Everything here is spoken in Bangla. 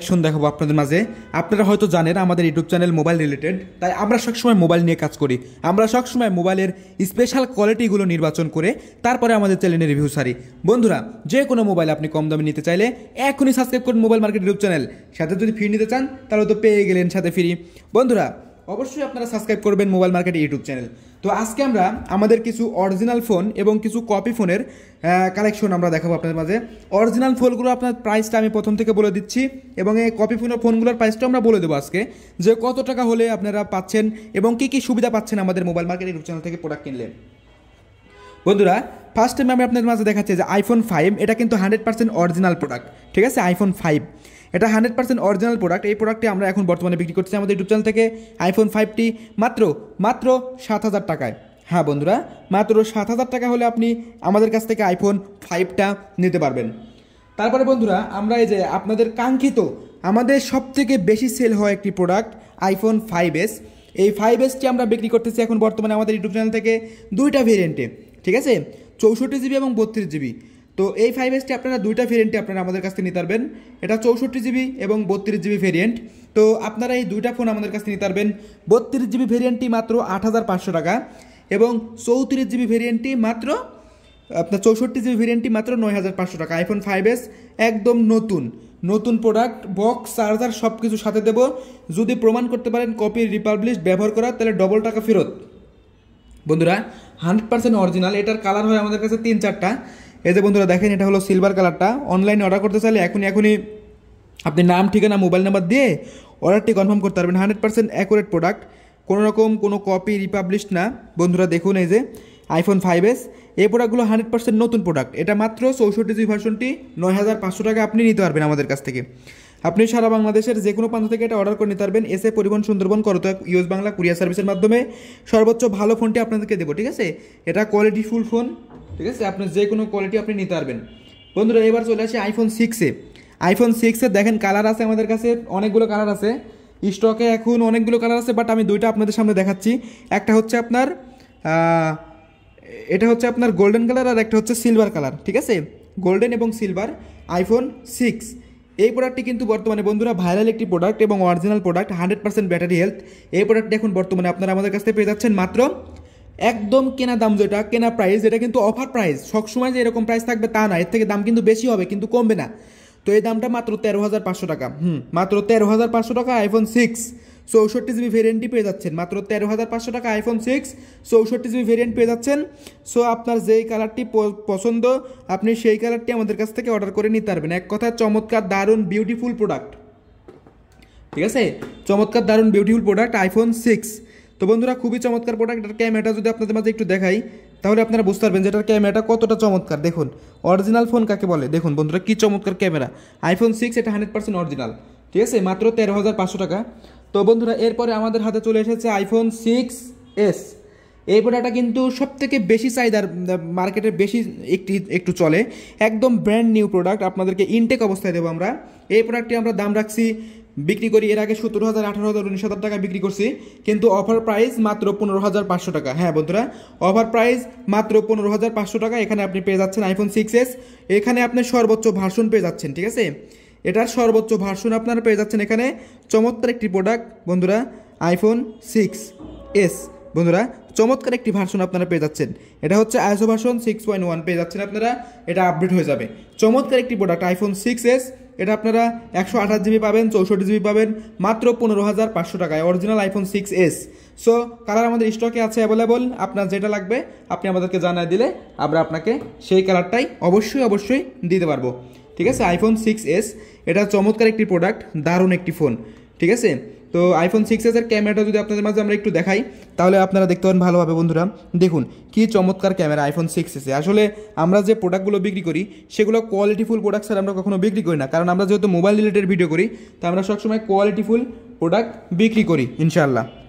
সেকশন দেখাবো আপনাদের মাঝে আপনারা হয়তো জানেন আমাদের ইউটিউব চ্যানেল মোবাইল রিলেটেড তাই আমরা সবসময় মোবাইল নিয়ে কাজ করি আমরা সবসময় মোবাইলের স্পেশাল কোয়ালিটিগুলো নির্বাচন করে তারপরে আমাদের চ্যানেলে রিভিউ সারি বন্ধুরা যে কোনো মোবাইল আপনি কম দামে নিতে চাইলে এখনই সাবস্ক্রাইব করুন মোবাইল মার্কেট ইউটিউব চ্যানেল সাথে যদি ফ্রি নিতে চান তাহলে তো পেয়ে গেলেন সাথে ফ্রি বন্ধুরা অবশ্যই আপনারা সাবস্ক্রাইব করবেন মোবাইল মার্কেট ইউটিউব চ্যানেল তো আজকে আমরা আমাদের কিছু অরিজিনাল ফোন এবং কিছু কপি ফোনের কালেকশন আমরা দেখাবো আপনাদের মাঝে অরিজিনাল ফোনগুলো আপনার প্রাইসটা আমি প্রথম থেকে বলে দিচ্ছি এবং এই কপি ফোনের ফোনগুলোর প্রাইসটা আমরা বলে দেবো আজকে যে কত টাকা হলে আপনারা পাচ্ছেন এবং কী কী সুবিধা পাচ্ছেন আমাদের মোবাইল মার্কেট ইউটিউব চ্যানেল থেকে প্রোডাক্ট কিনলে বন্ধুরা ফার্স্ট টাইম আমি আপনাদের মাঝে দেখাচ্ছি যে আইফোন ফাইভ এটা কিন্তু হান্ড্রেড পার্সেন্ট অরিজিনাল প্রোডাক্ট ঠিক আছে আইফোন ফাইভ এটা হান্ড্রেড পার্সেন্ট অরিজিনাল প্রোডাক্ট এই প্রোডাক্টে আমরা এখন বর্তমানে বিক্রি করছি আমাদের ইউটিউব চ্যানেল থেকে আইফোন ফাইভটি মাত্র মাত্র সাত হাজার টাকায় হ্যাঁ বন্ধুরা মাত্র সাত হাজার টাকা হলে আপনি আমাদের কাছ থেকে আইফোন ফাইভটা নিতে পারবেন তারপরে বন্ধুরা আমরা এই যে আপনাদের কাঙ্ক্ষিত আমাদের সবথেকে বেশি সেল হওয়া একটি প্রোডাক্ট আইফোন ফাইভ এস এই ফাইভ এসটি আমরা বিক্রি করতেছি এখন বর্তমানে আমাদের ইউটিউব চ্যানেল থেকে দুইটা ভেরিয়েন্টে ঠিক আছে চৌষট্টি জিবি এবং বত্রিশ জিবি তো এই ফাইভ এসটি আপনারা দুইটা ভেরিয়েন্টে আপনারা আমাদের কাছ থেকে নিতে পারবেন এটা চৌষট্টি জিবি এবং বত্রিশ জিবি ভেরিয়েন্ট তো আপনারা এই দুইটা ফোন আমাদের কাছ থেকে নিতে পারবেন বত্রিশ জিবি ভেরিয়েন্টটি মাত্র আট টাকা এবং চৌত্রিশ জিবি ভেরিয়েন্টটি মাত্র আপনার চৌষট্টি জিবি ভেরিয়েন্টটি মাত্র নয় হাজার পাঁচশো টাকা আইফোন ফাইভ এস একদম নতুন নতুন প্রোডাক্ট বক্স চার্জার সব কিছু সাথে দেব যদি প্রমাণ করতে পারেন কপি রিপাবলিশ ব্যবহার করা তাহলে ডবল টাকা ফেরত বন্ধুরা হান্ড্রেড পার্সেন্ট অরিজিনাল এটার কালার হয় আমাদের কাছে তিন চারটা এই যে বন্ধুরা দেখেন এটা হলো সিলভার কালারটা অনলাইনে অর্ডার করতে চাইলে এখনই এখনই আপনি নাম ঠিকানা মোবাইল নাম্বার দিয়ে অর্ডারটি কনফার্ম করতে পারবেন হান্ড্রেড পার্সেন্ট অ্যাকুরেট প্রোডাক্ট কোনো রকম কোনো কপি রিপাবলিশ না বন্ধুরা দেখুন এই যে আইফোন ফাইভ এস এই প্রোডাক্টগুলো হান্ড্রেড পার্সেন্ট নতুন প্রোডাক্ট এটা মাত্র চৌষট্টি জি ভার্সনটি নয় হাজার পাঁচশো টাকা আপনি নিতে পারবেন আমাদের কাছ থেকে আপনি সারা বাংলাদেশের যে কোনো প্রান্ত থেকে এটা অর্ডার করে নিতে পারবেন এসে পরিবহন সুন্দরবন করত ইউএস বাংলা কুরিয়ার সার্ভিসের মাধ্যমে সর্বোচ্চ ভালো ফোনটি আপনাদেরকে দেবো ঠিক আছে এটা কোয়ালিটিফুল ফোন ঠিক আছে আপনি যে কোনো কোয়ালিটি আপনি নিতে পারবেন বন্ধুরা এবার চলে আসে আইফোন সিক্সে আইফোন সিক্সে দেখেন কালার আছে আমাদের কাছে অনেকগুলো কালার আছে স্টকে এখন অনেকগুলো কালার আছে বাট আমি দুইটা আপনাদের সামনে দেখাচ্ছি একটা হচ্ছে আপনার এটা হচ্ছে আপনার গোল্ডেন কালার আর একটা হচ্ছে সিলভার কালার ঠিক আছে গোল্ডেন এবং সিলভার আইফোন সিক্স এই প্রোডাক্টটি কিন্তু বর্তমানে বন্ধুরা ভাইরাল একটি প্রোডাক্ট এবং original product hundred percent battery health এই প্রোডাক্টটি এখন বর্তমানে আপনারা আমাদের কাছ থেকে পেয়ে যাচ্ছেন মাত্র একদম কেনা দাম যেটা কেনা প্রাইস যেটা কিন্তু অফার প্রাইস সবসময় যে এরকম প্রাইস থাকবে তা না এর থেকে দাম কিন্তু বেশি হবে কিন্তু কমবে না তো এই দামটা মাত্র তেরো হাজার পাঁচশো টাকা হুম মাত্র তেরো হাজার পাঁচশো টাকা আইফোন সিক্স চৌষট্টি জিবি ভেরিয়েন্টই পেয়ে যাচ্ছেন মাত্র তেরো হাজার পাঁচশো টাকা আইফোন সিক্স চৌষট্টি জিবি ভেরিয়েন্ট পেয়ে যাচ্ছেন সো আপনার যেই কালারটি পছন্দ আপনি সেই কালারটি আমাদের কাছ থেকে অর্ডার করে নিতে পারবেন এক কথা চমৎকার দারুণ বিউটিফুল প্রোডাক্ট ঠিক আছে চমৎকার দারুণ বিউটিফুল প্রোডাক্ট আইফোন সিক্স তো বন্ধুরা খুবই চমৎকার প্রোডাক্ট এটার ক্যামেরাটা যদি আপনাদের মাঝে একটু দেখাই তাহলে আপনারা বুঝতে পারবেন যে এটার ক্যামেরাটা কতটা চমৎকার দেখুন অরিজিনাল ফোন কাকে বলে দেখুন বন্ধুরা কী চমৎকার ক্যামেরা আইফোন সিক্স এটা হান্ড্রেড পার্সেন্ট অরিজিনাল ঠিক আছে মাত্র তেরো হাজার পাঁচশো টাকা তো বন্ধুরা এরপরে আমাদের হাতে চলে এসেছে আইফোন সিক্স এস এই প্রোডাক্টটা কিন্তু সবথেকে বেশি চাহিদার মার্কেটের বেশি একটি একটু চলে একদম ব্র্যান্ড নিউ প্রোডাক্ট আপনাদেরকে ইনটেক অবস্থায় দেবো আমরা এই প্রোডাক্টটি আমরা দাম রাখছি বিক্রি করি এর আগে সতেরো হাজার আঠারো হাজার উনিশ হাজার টাকা বিক্রি করছি কিন্তু অফার প্রাইস মাত্র পনেরো হাজার পাঁচশো টাকা হ্যাঁ বন্ধুরা অফার প্রাইস মাত্র পনেরো হাজার পাঁচশো টাকা এখানে আপনি পেয়ে যাচ্ছেন আইফোন সিক্স এস এখানে আপনি সর্বোচ্চ ভার্সন পেয়ে যাচ্ছেন ঠিক আছে এটার সর্বোচ্চ ভার্সন আপনারা পেয়ে যাচ্ছেন এখানে চমৎকার একটি প্রোডাক্ট বন্ধুরা আইফোন সিক্স এস বন্ধুরা চমৎকার একটি ভার্সন আপনারা পেয়ে যাচ্ছেন এটা হচ্ছে আইসো ভার্সন সিক্স পয়েন্ট ওয়ান পেয়ে যাচ্ছেন আপনারা এটা আপডেট হয়ে যাবে চমৎকার একটি প্রোডাক্ট আইফোন সিক্স এস এটা আপনারা একশো আঠাশ জিবি পাবেন চৌষট্টি জিবি পাবেন মাত্র পনেরো হাজার পাঁচশো টাকায় original iPhone six S so colour আমাদের স্টকে আছে অ্যাভেলেবল আপনার যেটা লাগবে আপনি আমাদেরকে জানাই দিলে আমরা আপনাকে সেই কালারটাই অবশ্যই অবশ্যই দিতে পারবো ঠিক আছে আইফোন সিক্স এস এটা চমৎকার একটি প্রোডাক্ট দারুণ একটি ফোন ঠিক আছে তো আইফোন সিক্স এসের ক্যামেরাটা যদি আপনাদের মাঝে আমরা একটু দেখাই তাহলে আপনারা দেখতে পারেন ভালোভাবে বন্ধুরা দেখুন কি চমৎকার ক্যামেরা আইফোন সিক্স এসে আসলে আমরা যে প্রোডাক্টগুলো বিক্রি করি সেগুলো কোয়ালিটিফুল প্রোডাক্ট স্যার আমরা কখনো বিক্রি করি না কারণ আমরা যেহেতু মোবাইল রিলেটেড ভিডিও করি তো আমরা সবসময় কোয়ালিটিফুল প্রোডাক্ট বিক্রি করি ইনশাআল্লাহ